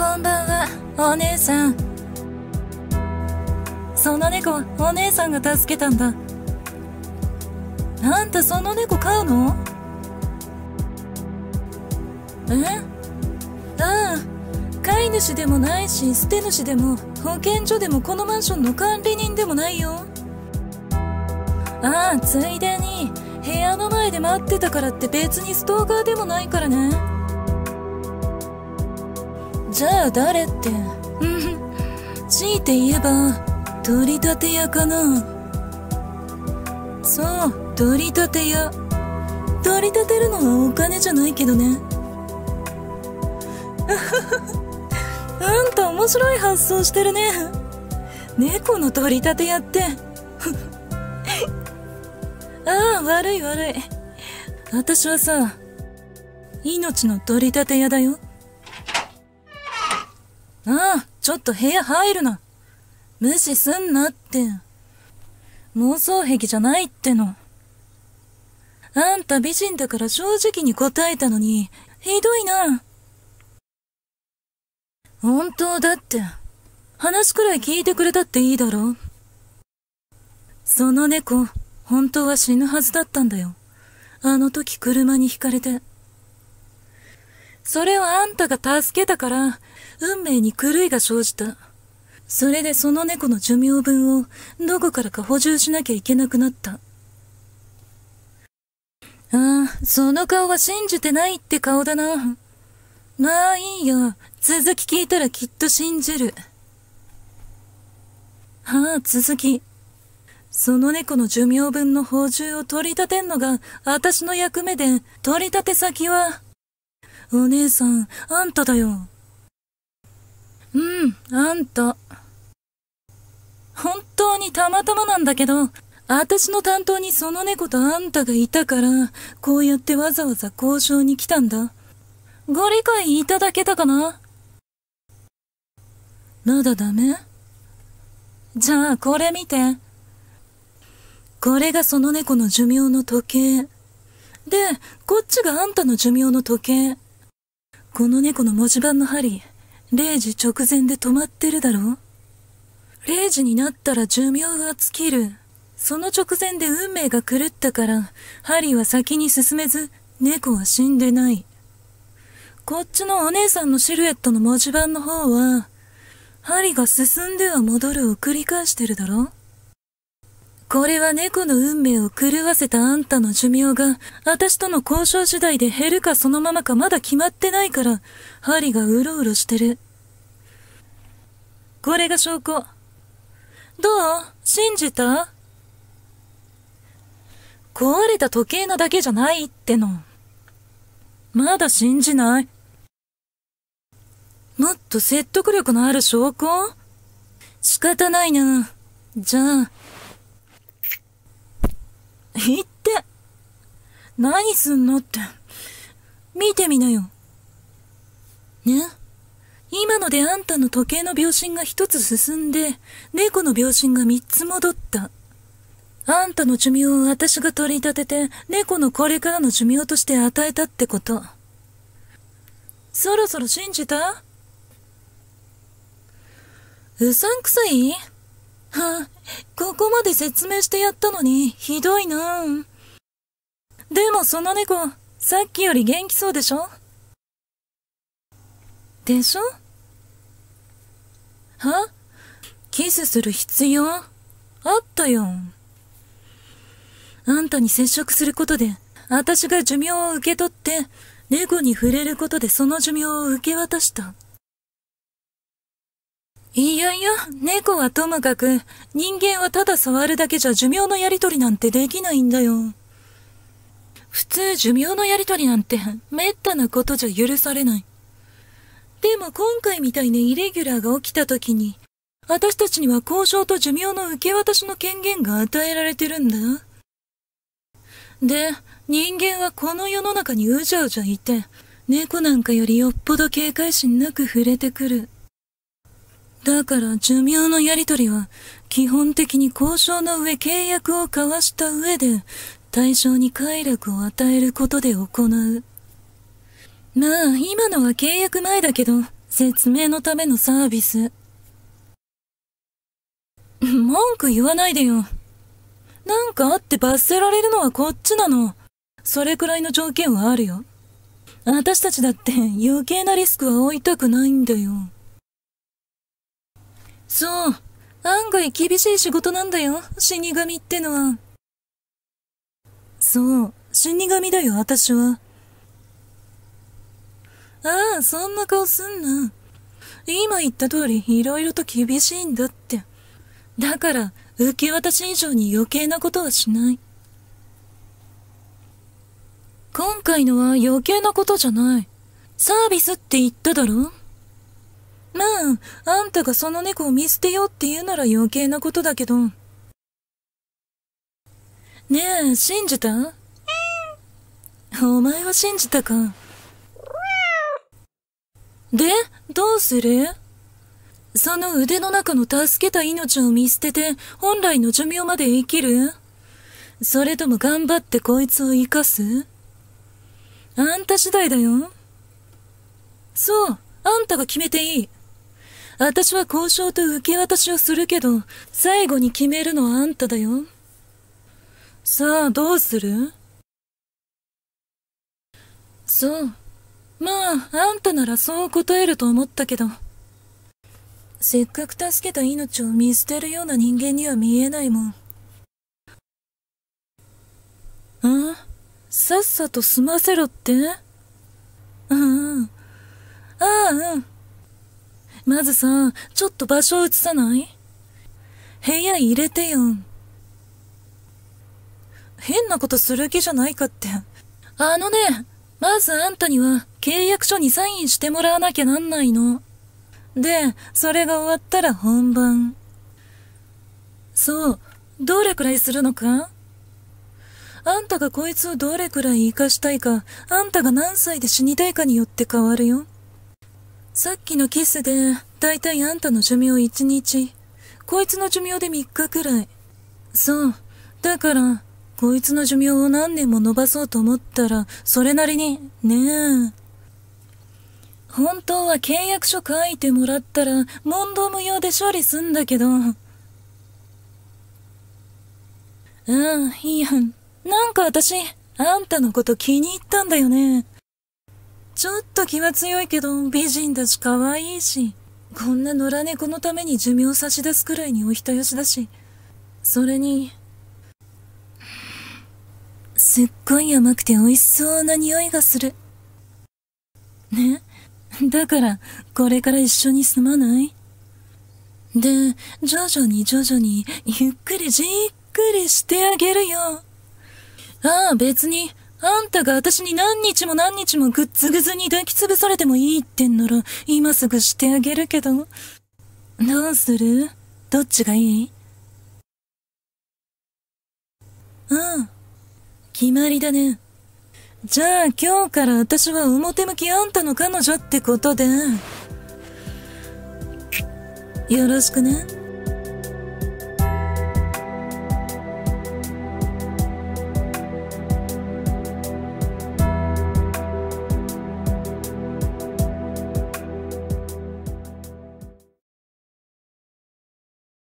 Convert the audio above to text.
こんばんはお姉さんその猫お姉さんが助けたんだあんたその猫飼うのえああ飼い主でもないし捨て主でも保健所でもこのマンションの管理人でもないよああついでに部屋の前で待ってたからって別にストーカーでもないからねじゃあ誰って、うん、強いて言えば、取り立て屋かな。そう、取り立て屋。取り立てるのはお金じゃないけどね。あ んた面白い発想してるね。猫の取り立て屋って。ああ、悪い悪い。私はさ、命の取り立て屋だよ。ああ、ちょっと部屋入るな。無視すんなって。妄想癖じゃないっての。あんた美人だから正直に答えたのに、ひどいな。本当だって。話くらい聞いてくれたっていいだろ。その猫、本当は死ぬはずだったんだよ。あの時車にひかれて。それをあんたが助けたから、運命に狂いが生じた。それでその猫の寿命分をどこからか補充しなきゃいけなくなった。ああ、その顔は信じてないって顔だな。まあいいよ。続き聞いたらきっと信じる。はあ、続き。その猫の寿命分の補充を取り立てんのが私の役目で、取り立て先は、お姉さん、あんただよ。うん、あんた。本当にたまたまなんだけど、私の担当にその猫とあんたがいたから、こうやってわざわざ交渉に来たんだ。ご理解いただけたかなまだダメじゃあ、これ見て。これがその猫の寿命の時計。で、こっちがあんたの寿命の時計。この猫の文字盤の針、0時直前で止まってるだろ ?0 時になったら寿命は尽きる。その直前で運命が狂ったから、針は先に進めず、猫は死んでない。こっちのお姉さんのシルエットの文字盤の方は、針が進んでは戻るを繰り返してるだろこれは猫の運命を狂わせたあんたの寿命が、私との交渉次第で減るかそのままかまだ決まってないから、針がうろうろしてる。これが証拠。どう信じた壊れた時計なだけじゃないっての。まだ信じないもっと説得力のある証拠仕方ないな。じゃあ、言って。何すんのって。見てみなよ。ね今のであんたの時計の秒針が一つ進んで、猫の秒針が三つ戻った。あんたの寿命を私が取り立てて、猫のこれからの寿命として与えたってこと。そろそろ信じたうさんくさいはあ、こまで説明してやったのに、ひどいなでもその猫、さっきより元気そうでしょでしょはキスする必要あったよ。あんたに接触することで、私が寿命を受け取って、猫に触れることでその寿命を受け渡した。いやいや、猫はともかく、人間はただ触るだけじゃ寿命のやりとりなんてできないんだよ。普通寿命のやりとりなんて、滅多なことじゃ許されない。でも今回みたいなイレギュラーが起きた時に、私たちには交渉と寿命の受け渡しの権限が与えられてるんだ。で、人間はこの世の中にうじゃうじゃいて、猫なんかよりよっぽど警戒心なく触れてくる。だから寿命のやりとりは、基本的に交渉の上契約を交わした上で、対象に快楽を与えることで行う。まあ、今のは契約前だけど、説明のためのサービス。文句言わないでよ。なんかあって罰せられるのはこっちなの。それくらいの条件はあるよ。私たちだって余計なリスクは負いたくないんだよ。そう。案外厳しい仕事なんだよ、死神ってのは。そう、死神だよ、私は。ああ、そんな顔すんな。今言った通り、色々と厳しいんだって。だから、受け渡し以上に余計なことはしない。今回のは余計なことじゃない。サービスって言っただろまあ、あんたがその猫を見捨てようって言うなら余計なことだけど。ねえ、信じたお前は信じたか。で、どうするその腕の中の助けた命を見捨てて、本来の寿命まで生きるそれとも頑張ってこいつを生かすあんた次第だよ。そう、あんたが決めていい。私は交渉と受け渡しをするけど、最後に決めるのはあんただよ。さあ、どうするそう。まあ、あんたならそう答えると思ったけど。せっかく助けた命を見捨てるような人間には見えないもん。んさっさと済ませろってうんうん。ああ、うん。まずさ、ちょっと場所を移さない部屋入れてよ変なことする気じゃないかって。あのね、まずあんたには契約書にサインしてもらわなきゃなんないの。で、それが終わったら本番。そう、どれくらいするのかあんたがこいつをどれくらい生かしたいか、あんたが何歳で死にたいかによって変わるよ。さっきのキスで、だいたいあんたの寿命1日、こいつの寿命で3日くらい。そう。だから、こいつの寿命を何年も伸ばそうと思ったら、それなりに、ねえ。本当は契約書書いてもらったら、問答無用で処理すんだけど。ああ、いいやん。なんか私、あんたのこと気に入ったんだよね。ちょっと気は強いけど、美人だし可愛いし、こんな野良猫のために寿命差し出すくらいにお人よしだし、それに、すっごい甘くて美味しそうな匂いがする。ねだから、これから一緒に住まないで、徐々に徐々に、ゆっくりじっくりしてあげるよ。ああ、別に、あんたが私に何日も何日もぐっつぐずに抱きつぶされてもいいってんなら、今すぐしてあげるけど。どうするどっちがいいうん。決まりだね。じゃあ今日から私は表向きあんたの彼女ってことで。よろしくね。